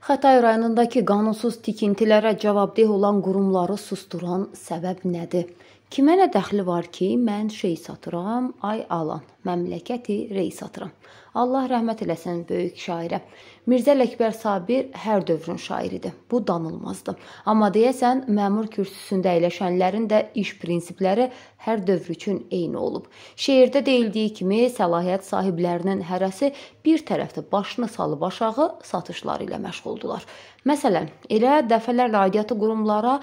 Xətai rayonundakı qanunsuz tikintilərə cavabdeh olan qurumları susturan səbəb nədir? Kimə nə dəxli var ki, mən şey satıram, ay alan, məmləkəti rey satıram. Allah rəhmət eləsin böyük şairə. Mirzə Ələkbər Sabir hər dövrün şairidir. Bu danılmazdır. Amma deyəsən məmur kürsüsündə əyləşənlərin də iş prinsipləri hər dövr üçün eyni olub. Şeirdə deyildiyi kimi səlahiyyət sahiblərinin hərəsi bir tərəfdə başını salıb aşağı satışlar ilə məşğuldular. Məsələn, elə dəfələrlə aidiyyatı qurumlara,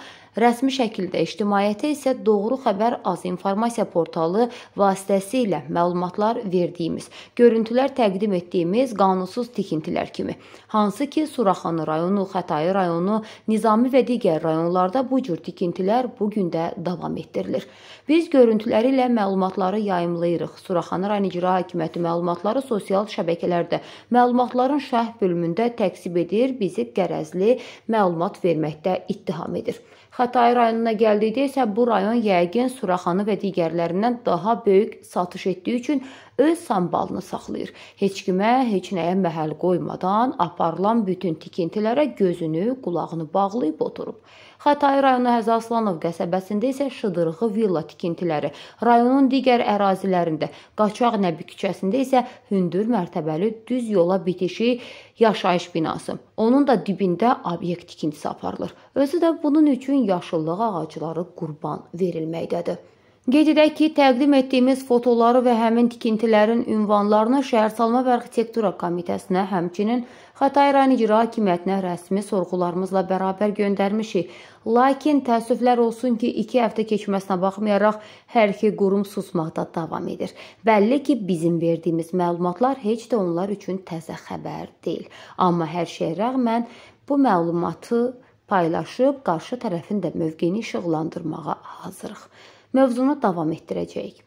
rəsmi şəkildə ictimaiyyətə isə doğru xəbər az informasiya portalı vasitəsilə məlumatlar verdiyimiz, görüntülər təqdim etdiyimiz qanunsuz tikintilər kimi, hansı ki, Suraxanı rayonu, Xətai rayonu, Nizami və digər rayonlarda bu cür tikintilər bu gün də davam etdirilir. Biz görüntüləri ilə məlumatları yayımlayırıq. Suraxanı rayon icra hakimiyyəti məlumatları sosial şəbəkələrdə məlumatların şərh bölümündə təksib edir, bizi qərəzli məlumat verməkdə ittiham edir. Xətai rayonuna gəldikdə isə bu rayon yəqin Suraxanı və digərlərindən daha böyük satış etdiyi üçün öz sambalını saxlayır heç kimə, heç nəyə məhəl qoymadan aparılan bütün tikintilərə gözünü, qulağını bağlayıb oturub. Xətai rayonu Həzaslanov qəsəbəsində isə şıdırğı villa tikintiləri, rayonun digər ərazilərində, Qaçaq Nəbi küçəsində isə hündür mərtəbəli düz yola bitişi yaşayış binası. Onun da dibində obyekt tikintisi aparılır. Özü də bunun üçün yaşıllıq ağacları qurban verilməkdədir. Qeyd edək ki, təqdim etdiyimiz fotoları və həmin tikintilərin ünvanlarını Şəhərsalma və Arxitektura Komitəsinə, həmçinin Xatay rayon icra hakimiyyətinə rəsmi sorğularımızla bərabər göndərmişik. Lakin təəssüflər olsun ki, 2 həftə keçməsinə baxmayaraq hər iki qurum susmaqda davam edir. Bəlli ki, bizim verdiyimiz məlumatlar heç də onlar üçün təzə xəbər deyil. Amma hər şeyə rəğmən bu məlumatı paylaşıb qarşı tərəfin də mövqeyini işıqlandırmağa hazırıq mövzunu davam etdirəcəyik.